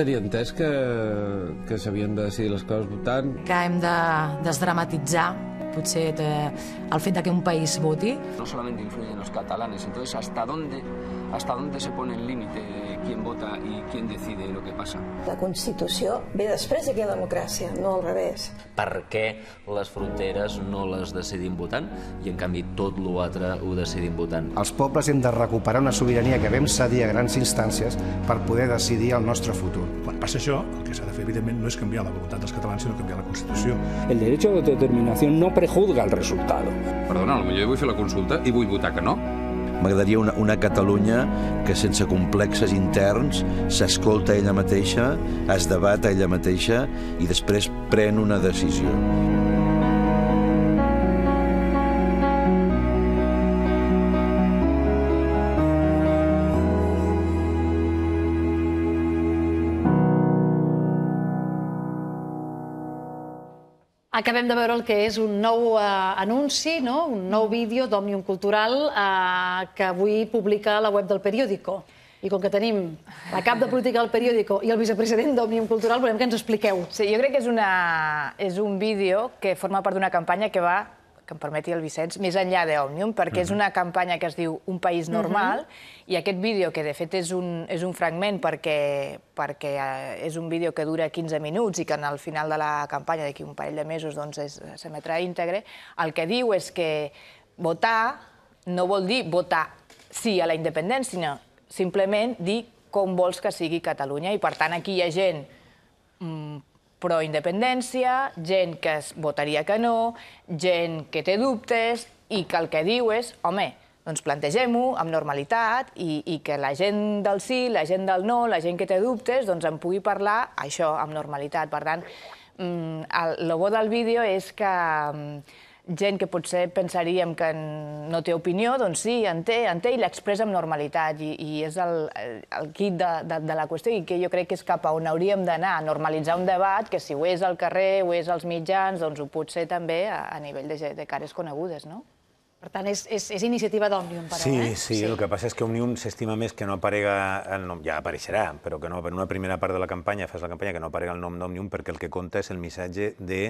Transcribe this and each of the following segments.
Tenia entès que, que s'havien de decidir les coses votant. Que hem de desdramatitzar potser eh, el fet de que un país voti. No solament influyen los catalanes, entonces hasta dónde, hasta dónde se pone el límite i qui decide el que passa. La Constitució ve després de que la democràcia, no al revés. Per què les fronteres no les decidim votant i, en canvi, tot l'altre ho decidim votant? Els pobles hem de recuperar una sobirania que vam cedir a grans instàncies per poder decidir el nostre futur. Quan passa això, el que s'ha de fer, evidentment, no és canviar la voluntat dels catalans, sinó canviar la Constitució. El dret de determinació no prejuzga el resultat. Perdona, potser vull fer la consulta i vull votar que no. M'agradaria una, una Catalunya que sense complexes interns s'escolta ella mateixa, es debat ella mateixa i després pren una decisió. Acabem de veure el que és un nou eh, anunci, no? un nou vídeo d'Òmnium Cultural eh, que avui publica la web del periòdico. I com que tenim la cap de política del periòdico i el vicepresident d'Òmnium Cultural, volem que ens expliqueu. Sí, jo crec que és, una, és un vídeo que forma part d'una campanya que va que em permeti el Vicenç, més enllà d'Òmnium, perquè mm -hmm. és una campanya que es diu Un país normal, mm -hmm. i aquest vídeo, que de fet és un, és un fragment perquè, perquè eh, és un vídeo que dura 15 minuts i que al final de la campanya, d'aquí un parell de mesos, doncs s'emetrà íntegre, el que diu és que votar no vol dir votar sí a la independència, sinó simplement dir com vols que sigui Catalunya, i per tant aquí hi ha gent mm, pro-independència, gent que es votaria que no, gent que té dubtes i que el que diu és, home, doncs plantegem-ho amb normalitat i, i que la gent del sí, la gent del no, la gent que té dubtes, doncs en pugui parlar això amb normalitat. Per tant, mm, el, el bo del vídeo és que mm, gent que potser pensaríem que no té opinió, doncs sí, en té, en té i l'expressa amb normalitat. I, i és el, el kit de, de, de la qüestió i que jo crec que és cap a on hauríem d'anar, a normalitzar un debat que si ho és al carrer, ho és als mitjans, doncs ho pot ser també a, a nivell de, de cares conegudes, no? Per tant, és, és, és iniciativa d'Òmnium, però, sí, eh? Sí, sí, el que passa és que Òmnium s'estima més que no aparega el nom, ja apareixerà, però que no, en una primera part de la campanya, fas la campanya, que no aparega el nom d'Òmnium, perquè el que compta és el missatge de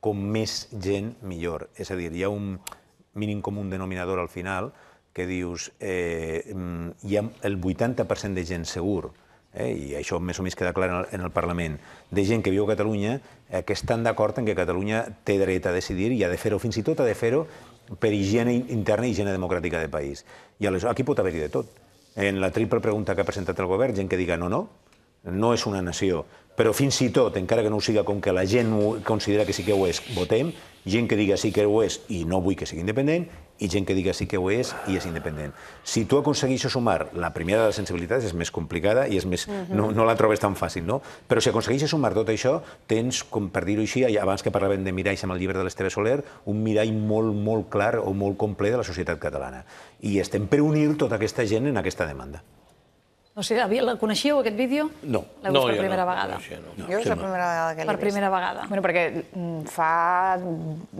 com més gent, millor. És a dir, hi ha un mínim comú denominador al final que dius eh, mm, hi ha el 80% de gent segur, eh, i això més o menys queda clar en el, en el Parlament, de gent que viu a Catalunya eh, que estan d'acord en que Catalunya té dret a decidir i ha de fer-ho, fins i tot ha de fer-ho per higiene interna i higiene democràtica de país. I aleshores, aquí pot haver-hi de tot. En la triple pregunta que ha presentat el govern, gent que diga no, no, no és una nació, però fins i tot, encara que no ho siga com que la gent considera que sí que ho és, votem, gent que diga sí que ho és i no vull que sigui independent, i gent que diga sí que ho és i és independent. Si tu aconsegueixes sumar, la primera de les sensibilitats és més complicada i és més, uh -huh. no, no la trobes tan fàcil, no? Però si aconsegueixes sumar tot això, tens, com per dir-ho així, abans que parlàvem de miralls amb el llibre de l'Esteve Soler, un mirall molt, molt clar o molt complet de la societat catalana. I estem per unir tota aquesta gent en aquesta demanda. No sé, la coneixíeu, aquest vídeo? No. L'heu vist no, per primera no, vegada? no. no. Jo és la primera vegada que l'he vist. Per primera vegada. Bueno, perquè mm, fa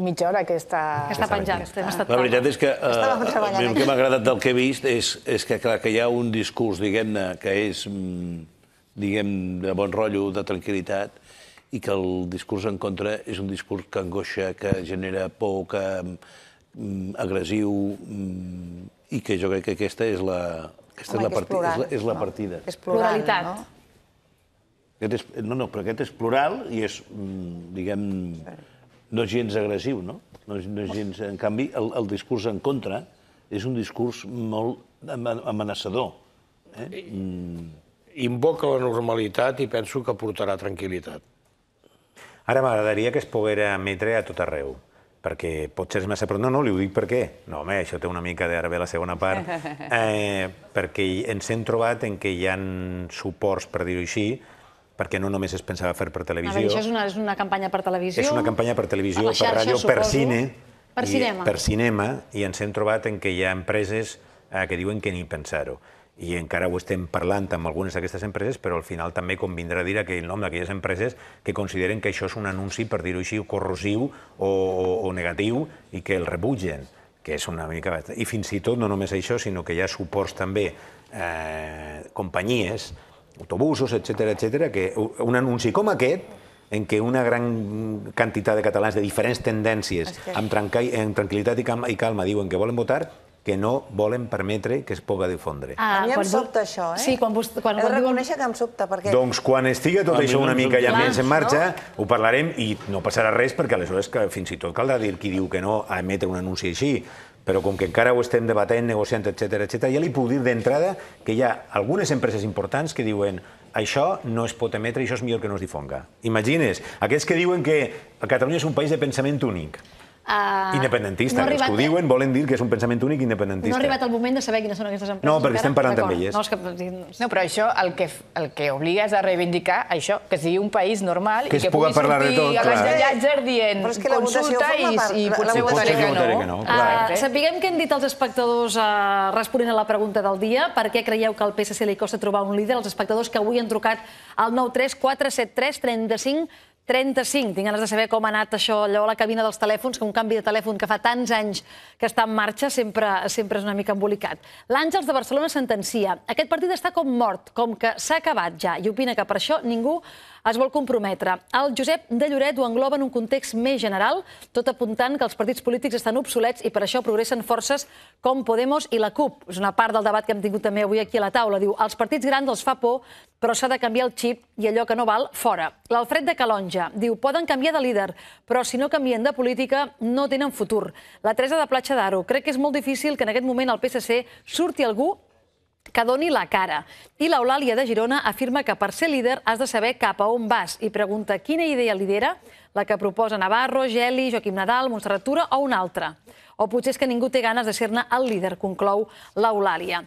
mitja hora que està... Que està penjat. Ah. Està... la veritat és que uh, el que m'ha agradat del que he vist és, és que, clar, que hi ha un discurs, diguem-ne, que és, mm, diguem, de bon rotllo, de tranquil·litat, i que el discurs en contra és un discurs que angoixa, que genera por, que mm, agressiu, i que jo crec que aquesta és la, aquesta Home, és la, partida. és, és, la, és la no? partida. És plural, Pluralitat. No? Aquest és, no, no, però aquest és plural i és, mm, diguem, no gens agressiu, no? no, no gens, en canvi, el, el discurs en contra és un discurs molt amenaçador. Eh? Mm. Invoca la normalitat i penso que portarà tranquil·litat. Ara m'agradaria que es poguera emetre a tot arreu perquè potser és massa... Però no, no, li ho dic per què. No, home, això té una mica d'ara ve la segona part, eh, perquè ens hem trobat en que hi han suports, per dir-ho així, perquè no només es pensava fer per televisió. Veure, això és una, és una campanya per televisió? És una campanya per televisió, per ràdio, suposo. per cine. Per i, cinema. Per cinema, i ens hem trobat en que hi ha empreses eh, que diuen que ni pensar-ho i encara ho estem parlant amb algunes d'aquestes empreses, però al final també convindrà dir aquell nom d'aquelles empreses que consideren que això és un anunci, per dir-ho així, corrosiu o, o, o negatiu i que el rebutgen, que és una mica... I fins i tot no només això, sinó que hi ha suports també eh, companyies, autobusos, etc etc que un anunci com aquest en què una gran quantitat de catalans de diferents tendències, amb, amb tranquil·litat i calma, i calma diuen que volen votar, que no volen permetre que es pugui difondre. Ah, a mi em quan... sobta això, eh? Sí, quan, vostè... quan, He de reconèixer que em sobta, perquè... Doncs quan estiga tot això una mica ja més en marxa, ho parlarem i no passarà res, perquè aleshores que fins i tot caldrà dir qui diu que no a emetre un anunci així, però com que encara ho estem debatent, negociant, etc etc, ja li puc dir d'entrada que hi ha algunes empreses importants que diuen això no es pot emetre, això és millor que no es difonga. Imagines, aquells que diuen que Catalunya és un país de pensament únic. Uh, independentista, no els que ho eh? diuen volen dir que és un pensament únic independentista. No ha arribat el moment de saber quines són aquestes empreses. No, perquè estem parlant amb elles. No, que... no, però això el que, el que obliga és a reivindicar això, que sigui un país normal que i que pugui sortir tot, a les dient però és que la consulta i, part, i, i potser votaré que no. Que no ah, clar. uh, sapiguem què han dit els espectadors uh, responent a la pregunta del dia. Per què creieu que al PSC li costa trobar un líder? Els espectadors que avui han trucat al 9 3 4 7 3 35 35. Tinc ganes de saber com ha anat això, allò, la cabina dels telèfons, que un canvi de telèfon que fa tants anys que està en marxa sempre, sempre és una mica embolicat. L'Àngels de Barcelona sentencia. Aquest partit està com mort, com que s'ha acabat ja, i opina que per això ningú es vol comprometre. El Josep de Lloret ho engloba en un context més general, tot apuntant que els partits polítics estan obsolets i per això progressen forces com Podemos i la CUP. És una part del debat que hem tingut també avui aquí a la taula. Diu, els partits grans els fa por, però s'ha de canviar el xip i allò que no val, fora. L'Alfred de Calonja diu, poden canviar de líder, però si no canvien de política no tenen futur. La Teresa de Platja d'Aro, crec que és molt difícil que en aquest moment al PSC surti algú que doni la cara. I l'Eulàlia de Girona afirma que per ser líder has de saber cap a on vas i pregunta quina idea lidera, la que proposa Navarro, Geli, Joaquim Nadal, Montserrat Tura o una altra. O potser és que ningú té ganes de ser-ne el líder, conclou l'Eulàlia.